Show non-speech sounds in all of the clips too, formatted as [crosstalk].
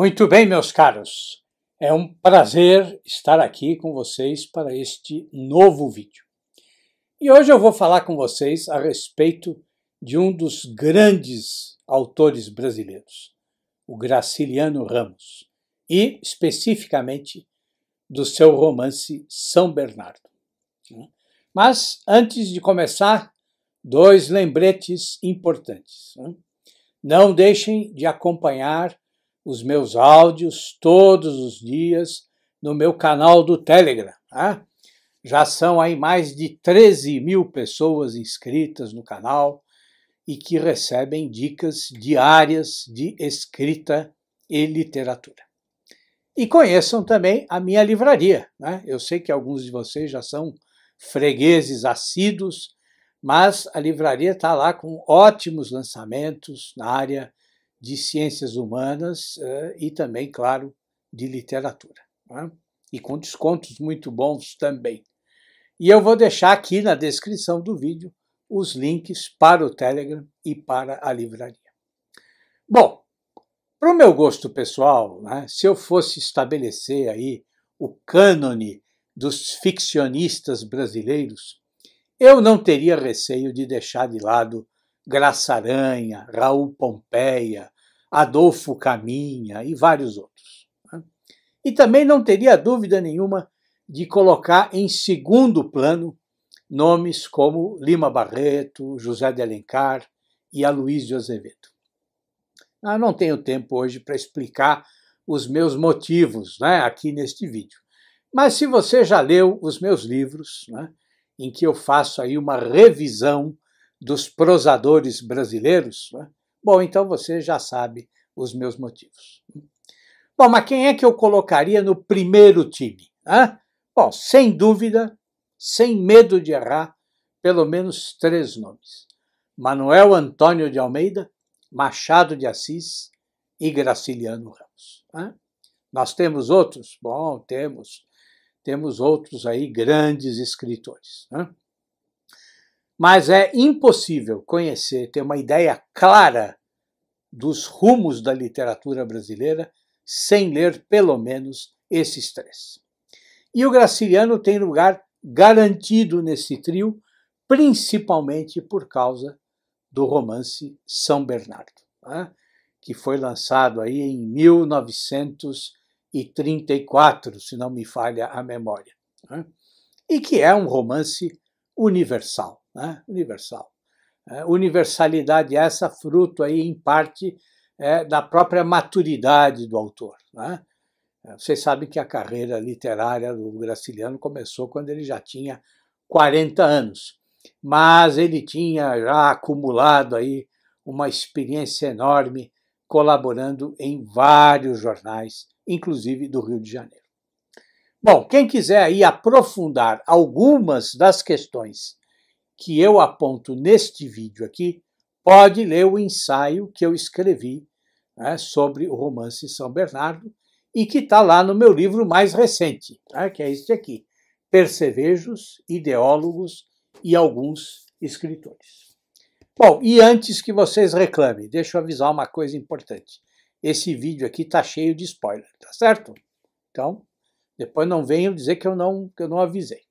Muito bem, meus caros. É um prazer estar aqui com vocês para este novo vídeo. E hoje eu vou falar com vocês a respeito de um dos grandes autores brasileiros, o Graciliano Ramos, e especificamente do seu romance São Bernardo. Mas antes de começar, dois lembretes importantes. Não deixem de acompanhar os meus áudios todos os dias no meu canal do Telegram. Tá? Já são aí mais de 13 mil pessoas inscritas no canal e que recebem dicas diárias de escrita e literatura. E conheçam também a minha livraria. Né? Eu sei que alguns de vocês já são fregueses assíduos, mas a livraria está lá com ótimos lançamentos na área de ciências humanas eh, e também, claro, de literatura. É? E com descontos muito bons também. E eu vou deixar aqui na descrição do vídeo os links para o Telegram e para a livraria. Bom, para o meu gosto pessoal, né, se eu fosse estabelecer aí o cânone dos ficcionistas brasileiros, eu não teria receio de deixar de lado Graça Aranha, Raul Pompeia, Adolfo Caminha e vários outros. Né? E também não teria dúvida nenhuma de colocar em segundo plano nomes como Lima Barreto, José de Alencar e Aloysio Azevedo. Eu ah, não tenho tempo hoje para explicar os meus motivos né, aqui neste vídeo. Mas se você já leu os meus livros, né, em que eu faço aí uma revisão dos prosadores brasileiros, né? bom, então você já sabe os meus motivos. Bom, mas quem é que eu colocaria no primeiro time? Né? Bom, sem dúvida, sem medo de errar, pelo menos três nomes: Manuel Antônio de Almeida, Machado de Assis e Graciliano Ramos. Né? Nós temos outros? Bom, temos. Temos outros aí grandes escritores. Né? mas é impossível conhecer, ter uma ideia clara dos rumos da literatura brasileira sem ler pelo menos esses três. E o Graciliano tem lugar garantido nesse trio, principalmente por causa do romance São Bernardo, né? que foi lançado aí em 1934, se não me falha a memória, né? e que é um romance universal né? universal. É, universalidade essa fruto aí em parte é, da própria maturidade do autor. Né? É, vocês sabem que a carreira literária do Graciliano começou quando ele já tinha 40 anos, mas ele tinha já acumulado aí uma experiência enorme colaborando em vários jornais, inclusive do Rio de Janeiro. Bom, quem quiser aí aprofundar algumas das questões que eu aponto neste vídeo aqui, pode ler o ensaio que eu escrevi né, sobre o romance São Bernardo e que está lá no meu livro mais recente, né, que é este aqui, Percevejos, Ideólogos e Alguns Escritores. Bom, e antes que vocês reclamem, deixa eu avisar uma coisa importante. Esse vídeo aqui está cheio de spoiler, tá certo? Então, depois não venham dizer que eu não, que eu não avisei.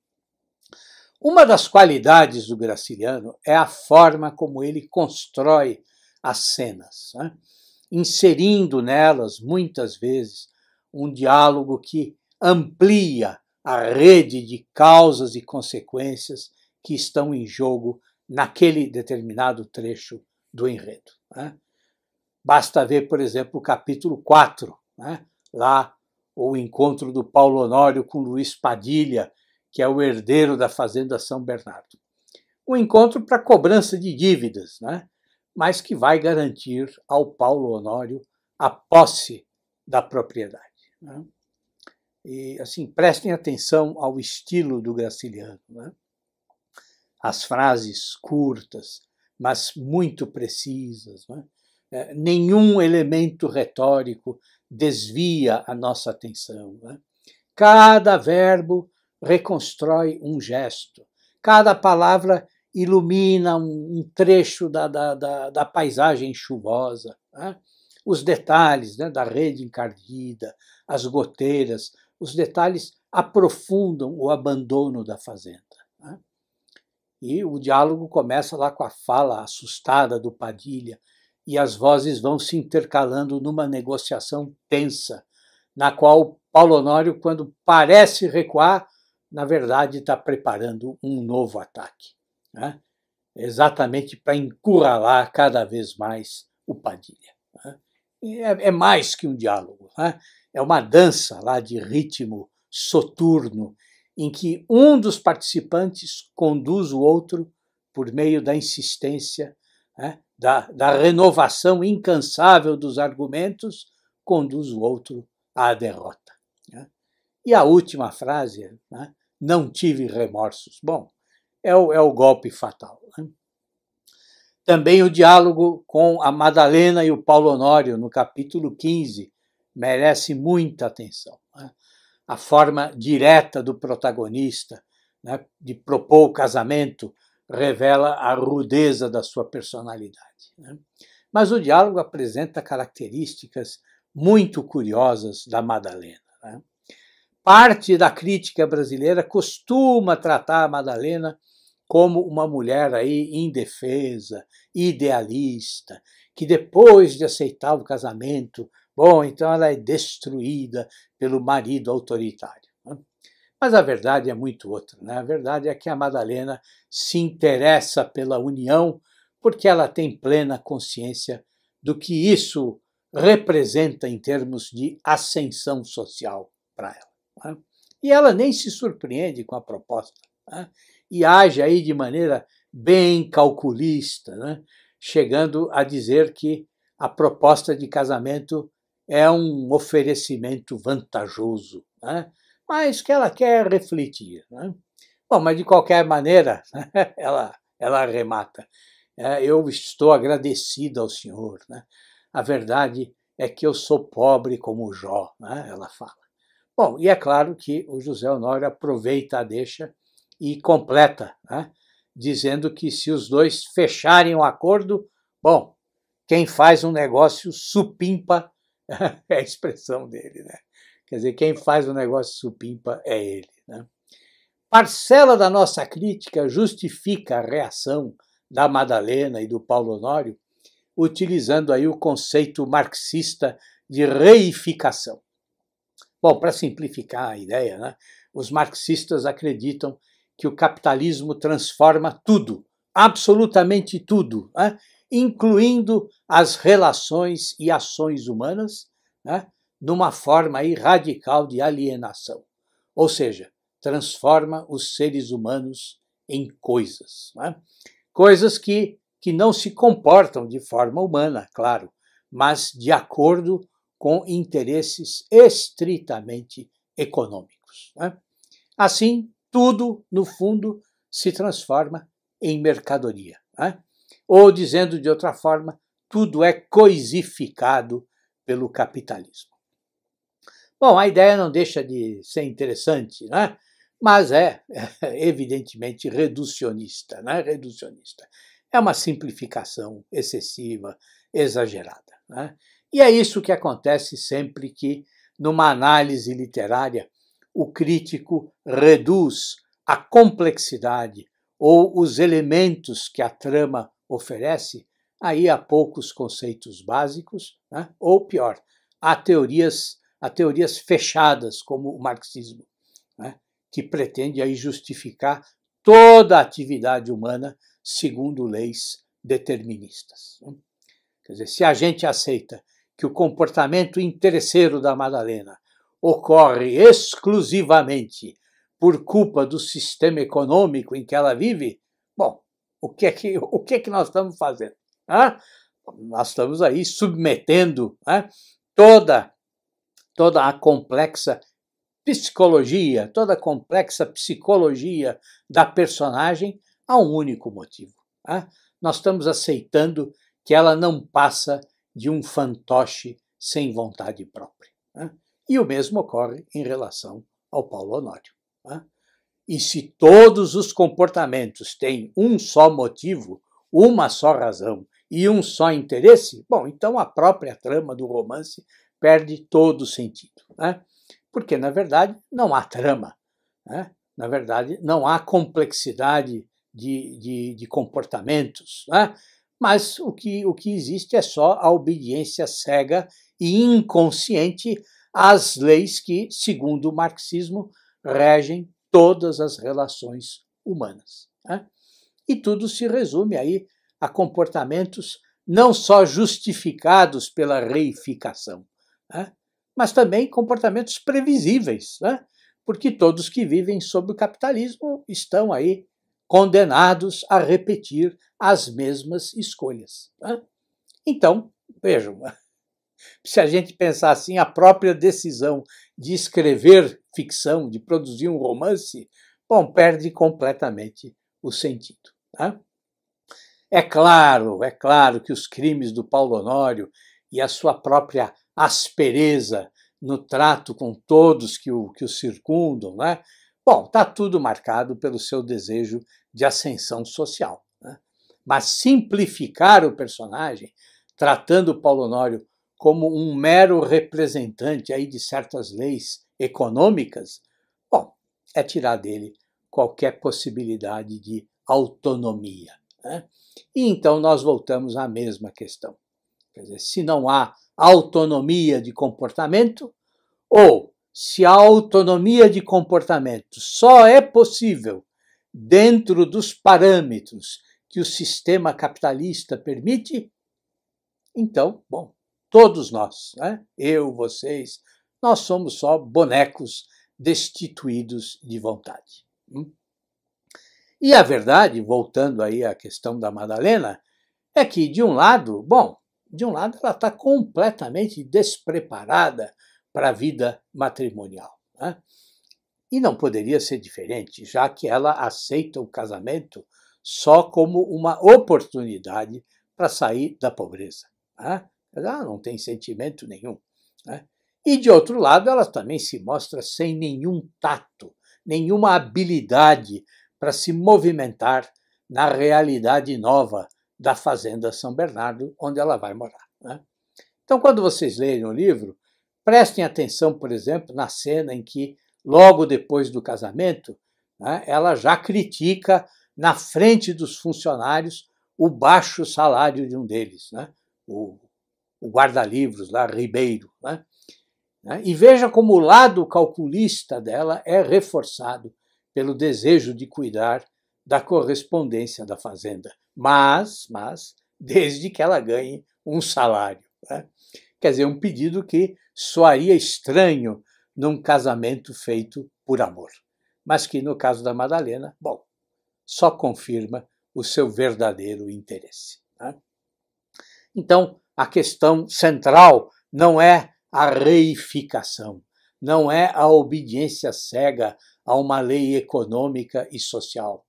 Uma das qualidades do Graciliano é a forma como ele constrói as cenas, né? inserindo nelas, muitas vezes, um diálogo que amplia a rede de causas e consequências que estão em jogo naquele determinado trecho do enredo. Né? Basta ver, por exemplo, o capítulo 4, né? lá o encontro do Paulo Honório com Luiz Padilha, que é o herdeiro da Fazenda São Bernardo. Um encontro para cobrança de dívidas, né? mas que vai garantir ao Paulo Honório a posse da propriedade. Né? E, assim, prestem atenção ao estilo do Graciliano. Né? As frases curtas, mas muito precisas. Né? É, nenhum elemento retórico desvia a nossa atenção. Né? Cada verbo reconstrói um gesto. Cada palavra ilumina um, trecho da, da, da, da paisagem chuvosa. Né? Os detalhes né, da rede encardida, as goteiras, os detalhes aprofundam o abandono da fazenda. Né? E o diálogo começa lá com a fala assustada do Padilha, e as vozes vão se intercalando numa negociação tensa, na qual Paulo Honório, quando parece recuar, na verdade, está preparando um novo ataque, né? exatamente para encurralar cada vez mais o Padilha. Né? É, é, mais que um diálogo, né? é uma dança lá de ritmo soturno, em que um dos participantes conduz o outro por meio da insistência, né? da, da renovação incansável dos argumentos, conduz o outro à derrota. Né? E a última frase né, não tive remorsos. Bom, é o, é o golpe fatal. Né? Também o diálogo com a Madalena e o Paulo Honório, no capítulo 15, merece muita atenção. Né? A forma direta do protagonista né, de propor o casamento revela a rudeza da sua personalidade. Né? Mas o diálogo apresenta características muito curiosas da Madalena. Né? Parte da crítica brasileira costuma tratar a Madalena como uma mulher aí indefesa, idealista, que depois de aceitar o casamento, bom, então ela é destruída pelo marido autoritário. Né? Mas a verdade é muito outra. Né? A verdade é que a Madalena se interessa pela união porque ela tem plena consciência do que isso representa em termos de ascensão social para ela. E ela nem se surpreende com a proposta né? e age aí de maneira bem calculista, né? chegando a dizer que a proposta de casamento é um oferecimento vantajoso, né? mas que ela quer refletir. Né? Bom, mas de qualquer maneira, [laughs] ela, ela arremata. É, eu estou agradecida ao senhor. Né? A verdade é que eu sou pobre como Jó, né? ela fala. Bom, e é claro que o José Honório aproveita a deixa e completa, né, dizendo que se os dois fecharem o um acordo, bom, quem faz um negócio supimpa [laughs] é a expressão dele, né? Quer dizer, quem faz um negócio supimpa é ele. Né? Parcela da nossa crítica justifica a reação da Madalena e do Paulo Honório, utilizando aí o conceito marxista de reificação. Bom, para simplificar a ideia, né, os marxistas acreditam que o capitalismo transforma tudo, absolutamente tudo, né, incluindo as relações e ações humanas, né, numa forma aí radical de alienação. Ou seja, transforma os seres humanos em coisas. Né? Coisas que, que não se comportam de forma humana, claro, mas de acordo com interesses estritamente econômicos. Né? Assim, tudo, no fundo, se transforma em mercadoria. Né? Ou, dizendo de outra forma, tudo é coisificado pelo capitalismo. Bom, a ideia não deixa de ser interessante, né? mas é, é [laughs] evidentemente reducionista, né? reducionista. É uma simplificação excessiva, exagerada. Né? E é isso que acontece sempre que, numa análise literária, o crítico reduz a complexidade ou os elementos que a trama oferece aí a poucos conceitos básicos, né? ou pior, a teorias, a teorias fechadas, como o marxismo, né? que pretende aí justificar toda a atividade humana segundo leis deterministas. Né? Quer dizer, se a gente aceita que o comportamento interesseiro da Madalena ocorre exclusivamente por culpa do sistema econômico em que ela vive, bom, o que é que, o que, é que nós estamos fazendo? Ah, Nós estamos aí submetendo hã? toda toda a complexa psicologia, toda a complexa psicologia da personagem a um único motivo. Ah, Nós estamos aceitando que ela não passa de um fantoche sem vontade própria. Né? E o mesmo ocorre em relação ao Paulo Honório. Né? E se todos os comportamentos têm um só motivo, uma só razão e um só interesse, bom, então a própria trama do romance perde todo o sentido. Né? Porque, na verdade, não há trama. Né? Na verdade, não há complexidade de, de, de comportamentos. Né? mas o que, o que existe é só a obediência cega e inconsciente às leis que, segundo o marxismo, regem todas as relações humanas. Né? E tudo se resume aí a comportamentos não só justificados pela reificação, né? mas também comportamentos previsíveis, né? porque todos que vivem sob o capitalismo estão aí condenados a repetir as mesmas escolhas. Né? Então, vejam, [laughs] se a gente pensar assim, a própria decisão de escrever ficção, de produzir um romance, bom, perde completamente o sentido. Né? É claro, é claro que os crimes do Paulo Honório e a sua própria aspereza no trato com todos que o, que o circundam, né? Bom, está tudo marcado pelo seu desejo de ascensão social. Né? Mas simplificar o personagem, tratando Paulo Honório como um mero representante aí de certas leis econômicas, bom, é tirar dele qualquer possibilidade de autonomia. Né? E então nós voltamos à mesma questão. Quer dizer, se não há autonomia de comportamento, ou se a autonomia de comportamento só é possível dentro dos parâmetros que o sistema capitalista permite, então, bom, todos nós, né? eu, vocês, nós somos só bonecos destituídos de vontade. Hum? E a verdade, voltando aí à questão da Madalena, é que, de um lado, bom, de um lado ela está completamente despreparada para a vida matrimonial. Né? E não poderia ser diferente, já que ela aceita o casamento só como uma oportunidade para sair da pobreza. Né? Ela ah, não tem sentimento nenhum. Né? E, de outro lado, ela também se mostra sem nenhum tato, nenhuma habilidade para se movimentar na realidade nova da Fazenda São Bernardo, onde ela vai morar. Né? Então, quando vocês lerem o livro, prestem atenção, por exemplo, na cena em que logo depois do casamento, né, ela já critica na frente dos funcionários o baixo salário de um deles, né, o, o guarda-livros lá, Ribeiro. Né, né, e veja como o lado calculista dela é reforçado pelo desejo de cuidar da correspondência da fazenda, mas, mas desde que ela ganhe um salário. Né? Quer dizer, um pedido que soaria estranho num casamento feito por amor. Mas que, no caso da Madalena, bom, só confirma o seu verdadeiro interesse. Né? Então, a questão central não é a reificação, não é a obediência cega a uma lei econômica e social.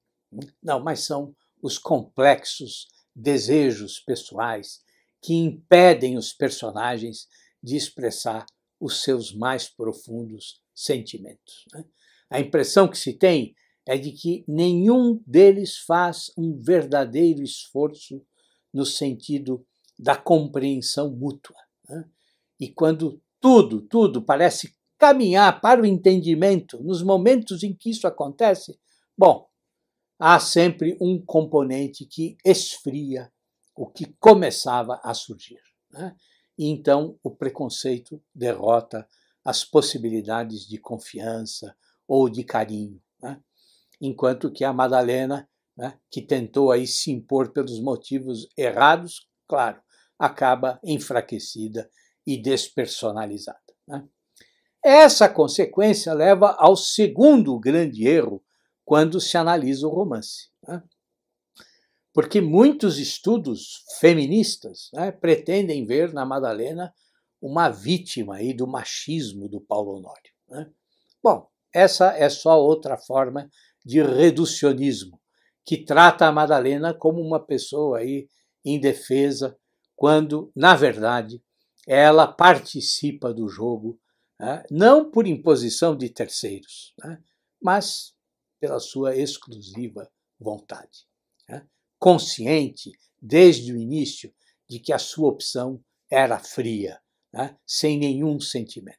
Não, mas são os complexos desejos pessoais que impedem os personagens de expressar os seus mais profundos sentimentos. Né? A impressão que se tem é de que nenhum deles faz um verdadeiro esforço no sentido da compreensão mútua. Né? E quando tudo, tudo parece caminhar para o entendimento, nos momentos em que isso acontece, bom, há sempre um componente que esfria o que começava a surgir. Né? e então o preconceito derrota as possibilidades de confiança ou de carinho. Né? Enquanto que a Madalena, né, que tentou aí se impor pelos motivos errados, claro, acaba enfraquecida e despersonalizada. Né? Essa consequência leva ao segundo grande erro quando se analisa o romance. Né? porque muitos estudos feministas né, pretendem ver na Madalena uma vítima aí do machismo do Paulo Honório. Né? Bom, essa é só outra forma de reducionismo, que trata a Madalena como uma pessoa aí indefesa, quando, na verdade, ela participa do jogo, né? não por imposição de terceiros, né? mas pela sua exclusiva vontade. Né? consciente, desde o início, de que a sua opção era fria, né? sem nenhum sentimento.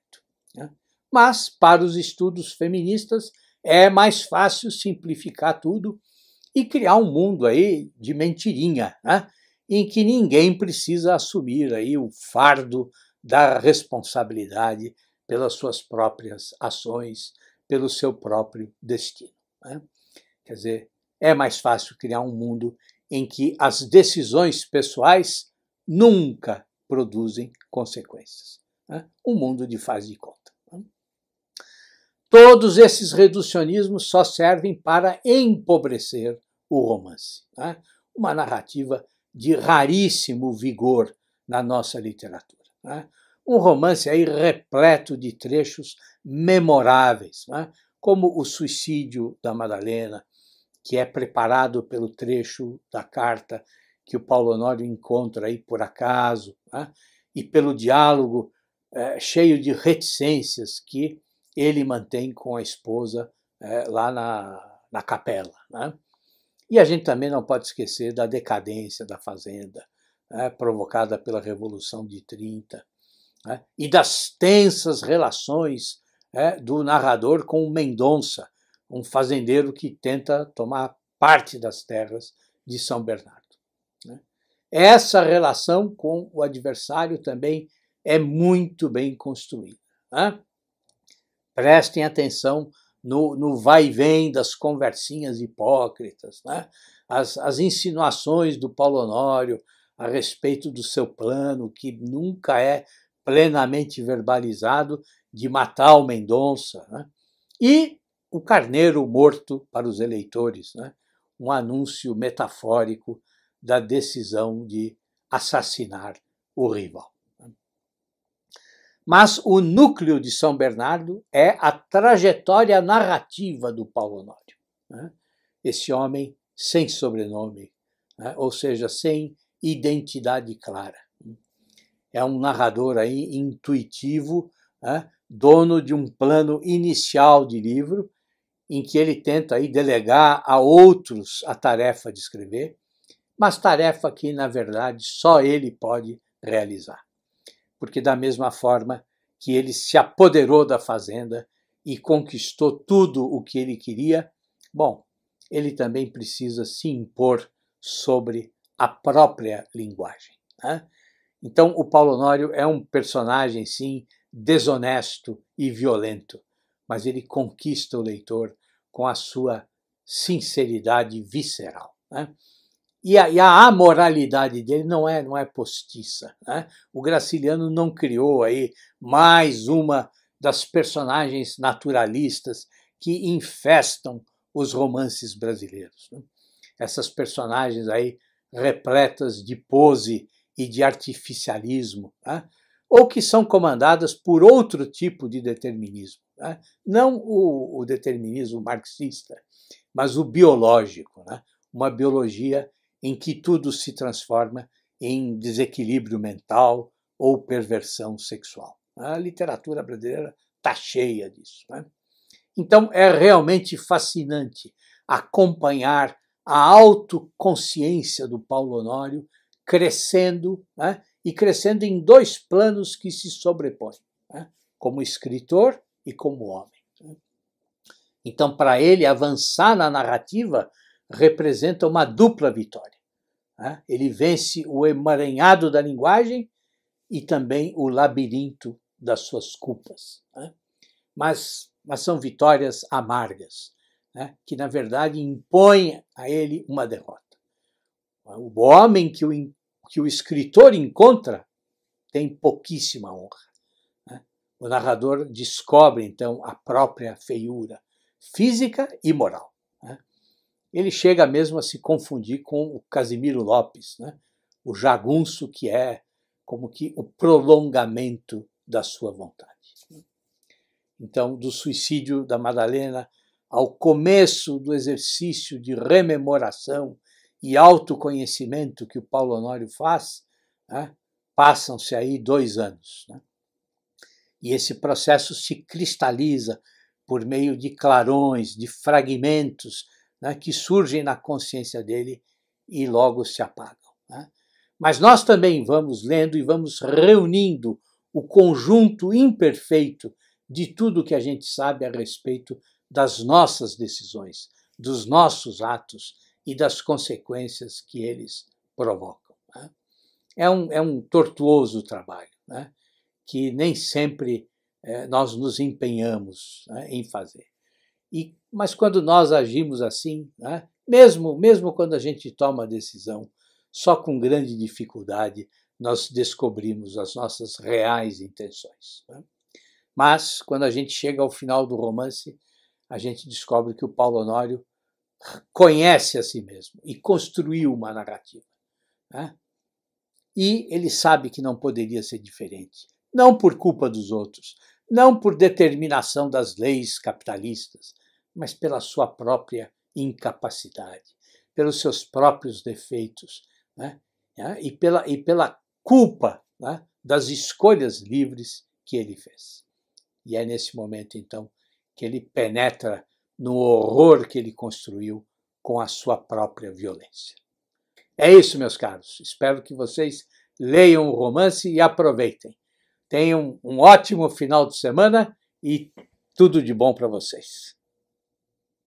Né? Mas, para os estudos feministas, é mais fácil simplificar tudo e criar um mundo aí de mentirinha, né? em que ninguém precisa assumir aí o fardo da responsabilidade pelas suas próprias ações, pelo seu próprio destino. Né? Quer dizer, é mais fácil criar um mundo em que as decisões pessoais nunca produzem consequências. Né? Um mundo de faz de conta. Né? Todos esses reducionismos só servem para empobrecer o romance. Né? Uma narrativa de raríssimo vigor na nossa literatura. Né? Um romance aí repleto de trechos memoráveis, né? como o suicídio da Madalena, que é preparado pelo trecho da carta que o Paulo Honório encontra aí por acaso, né? e pelo diálogo é, cheio de reticências que ele mantém com a esposa é, lá na, na capela. Né? E a gente também não pode esquecer da decadência da fazenda, né? provocada pela Revolução de 30, né, e das tensas relações né, do narrador com o Mendonça, um fazendeiro que tenta tomar parte das terras de São Bernardo. Né. Essa relação com o adversário também é muito bem construída. Né? Prestem atenção no, no, vai e vem das conversinhas hipócritas, né? as, as, insinuações do Paulo Honório a respeito do seu plano, que nunca é plenamente verbalizado, de matar o Mendonça. Né? E o carneiro morto para os eleitores, né? um anúncio metafórico da decisão de assassinar o rival. Né? Mas o núcleo de São Bernardo é a trajetória narrativa do Paulo Honório. Né? Esse homem sem sobrenome, né? ou seja, sem identidade clara. É um narrador aí intuitivo, né? dono de um plano inicial de livro, em que ele tenta aí delegar a outros a tarefa de escrever, mas tarefa que, na verdade, só ele pode realizar. Porque, da mesma forma que ele se apoderou da fazenda e conquistou tudo o que ele queria, bom, ele também precisa se impor sobre a própria linguagem. Né? Então, o Paulo Honório é um personagem, sim, desonesto e violento, mas ele conquista o leitor com a sua sinceridade visceral. Né? E, a, e a amoralidade dele não é, não é postiça. Né? O Graciliano não criou aí mais uma das personagens naturalistas que infestam os romances brasileiros. Né? Essas personagens aí repletas de pose e de artificialismo, né? ou que são comandadas por outro tipo de determinismo né? Não o, o, determinismo marxista, mas o biológico, né? uma biologia em que tudo se transforma em desequilíbrio mental ou perversão sexual. A literatura brasileira está cheia disso. Né? Então é realmente fascinante acompanhar a autoconsciência do Paulo Honório crescendo né? e crescendo em dois planos que se sobrepõem. Né? Como escritor, e como homem. Né? Então, para ele, avançar na narrativa representa uma dupla vitória. Né? Ele vence o emaranhado da linguagem e também o labirinto das suas culpas. Né? Mas, mas são vitórias amargas, que na verdade impõem a ele uma derrota. O homem que o, que o escritor encontra tem pouquíssima honra. O narrador descobre, então, a própria feiura física e moral. Né? Ele chega mesmo a se confundir com o Casimiro Lopes, né? o jagunço que é como que o prolongamento da sua vontade. Então, do suicídio da Madalena ao começo do exercício de rememoração e autoconhecimento que o Paulo Honório faz, né? passam-se aí dois anos. Né? E esse processo se cristaliza por meio de clarões, de fragmentos né, que surgem na consciência dele e logo se apagam. Né? Mas nós também vamos lendo e vamos reunindo o conjunto imperfeito de tudo que a gente sabe a respeito das nossas decisões, dos nossos atos e das consequências que eles provocam. Né? É, um, é um tortuoso trabalho. Né? que nem sempre eh, nós nos empenhamos né, em fazer. E, mas quando nós agimos assim, né, mesmo, mesmo quando a gente toma a decisão, só com grande dificuldade nós descobrimos as nossas reais intenções. Né? Mas, quando a gente chega ao final do romance, a gente descobre que o Paulo Honório conhece a si mesmo e construiu uma narrativa. Né? E ele sabe que não poderia ser diferente não por culpa dos outros, não por determinação das leis capitalistas, mas pela sua própria incapacidade, pelos seus próprios defeitos né? É, e, pela, e pela culpa né? das escolhas livres que ele fez. E é nesse momento, então, que ele penetra no horror que ele construiu com a sua própria violência. É isso, meus caros. Espero que vocês leiam o romance e aproveitem. Tenham um ótimo final de semana e tudo de bom para vocês.